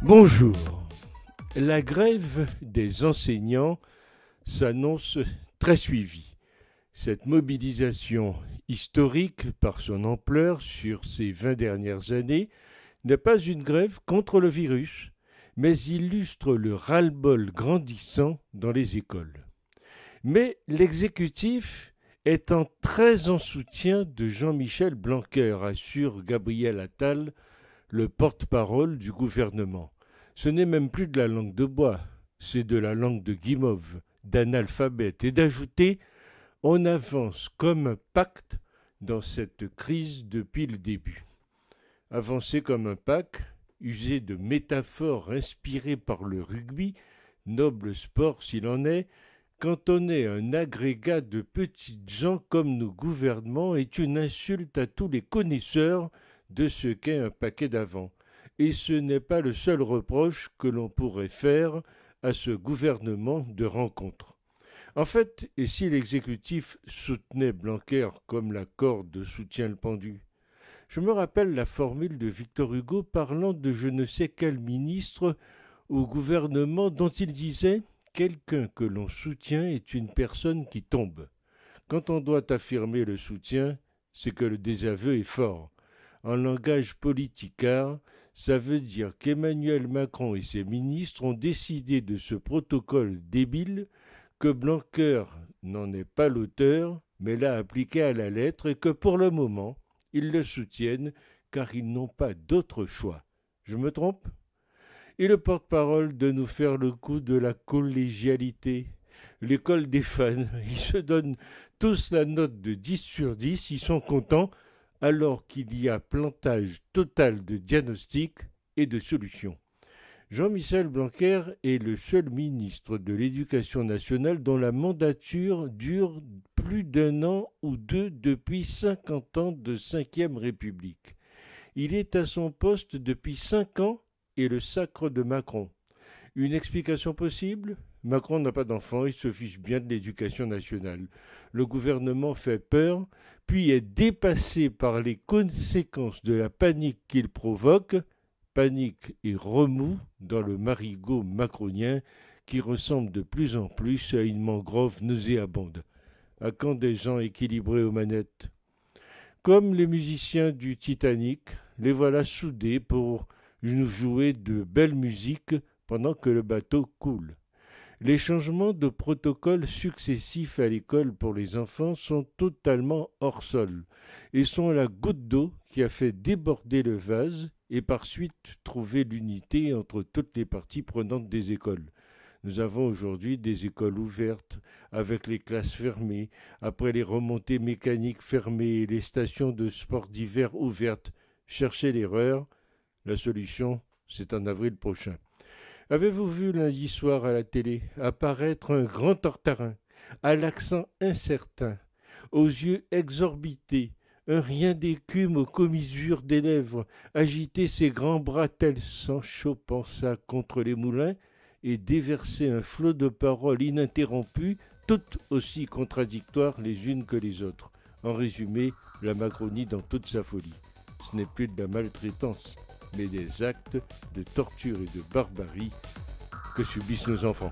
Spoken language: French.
Bonjour. La grève des enseignants s'annonce très suivie. Cette mobilisation historique par son ampleur sur ces 20 dernières années n'est pas une grève contre le virus, mais illustre le ras-le-bol grandissant dans les écoles. Mais l'exécutif étant très en soutien de Jean-Michel Blanquer, assure Gabriel Attal, le porte-parole du gouvernement. Ce n'est même plus de la langue de bois, c'est de la langue de Guimauve, d'analphabète, et d'ajouter on avance comme un pacte dans cette crise depuis le début. Avancer comme un pacte, Usé de métaphores inspirées par le rugby, noble sport s'il en est, quand on est un agrégat de petites gens comme nos gouvernements est une insulte à tous les connaisseurs de ce qu'est un paquet d'avant. Et ce n'est pas le seul reproche que l'on pourrait faire à ce gouvernement de rencontre. En fait, et si l'exécutif soutenait Blanquer comme la corde soutient le pendu, je me rappelle la formule de Victor Hugo parlant de je ne sais quel ministre au gouvernement dont il disait Quelqu'un que l'on soutient est une personne qui tombe. Quand on doit affirmer le soutien, c'est que le désaveu est fort. En langage politicard, ça veut dire qu'Emmanuel Macron et ses ministres ont décidé de ce protocole débile que Blanquer n'en est pas l'auteur, mais l'a appliqué à la lettre et que pour le moment, ils le soutiennent car ils n'ont pas d'autre choix. Je me trompe Et le porte-parole de nous faire le coup de la collégialité. L'école des fans, ils se donnent tous la note de 10 sur 10, ils sont contents, alors qu'il y a plantage total de diagnostics et de solutions. Jean-Michel Blanquer est le seul ministre de l'Éducation nationale dont la mandature dure plus d'un an ou deux depuis 50 ans de Ve République. Il est à son poste depuis cinq ans et le sacre de Macron. Une explication possible Macron n'a pas d'enfant, il se fiche bien de l'éducation nationale. Le gouvernement fait peur, puis est dépassé par les conséquences de la panique qu'il provoque, panique et remous dans le marigot macronien qui ressemble de plus en plus à une mangrove nauséabonde à quand des gens équilibrés aux manettes Comme les musiciens du Titanic, les voilà soudés pour nous jouer de belles musiques pendant que le bateau coule. Les changements de protocoles successifs à l'école pour les enfants sont totalement hors sol et sont la goutte d'eau qui a fait déborder le vase et par suite trouver l'unité entre toutes les parties prenantes des écoles. Nous avons aujourd'hui des écoles ouvertes, avec les classes fermées, après les remontées mécaniques fermées et les stations de sports d'hiver ouvertes. Cherchez l'erreur. La solution, c'est en avril prochain. Avez-vous vu lundi soir à la télé apparaître un grand tartarin, à l'accent incertain, aux yeux exorbités, un rien d'écume aux commisures des lèvres, agiter ses grands bras tels Sancho ça contre les moulins et déverser un flot de paroles ininterrompues, toutes aussi contradictoires les unes que les autres. En résumé, la Macronie dans toute sa folie. Ce n'est plus de la maltraitance, mais des actes de torture et de barbarie que subissent nos enfants.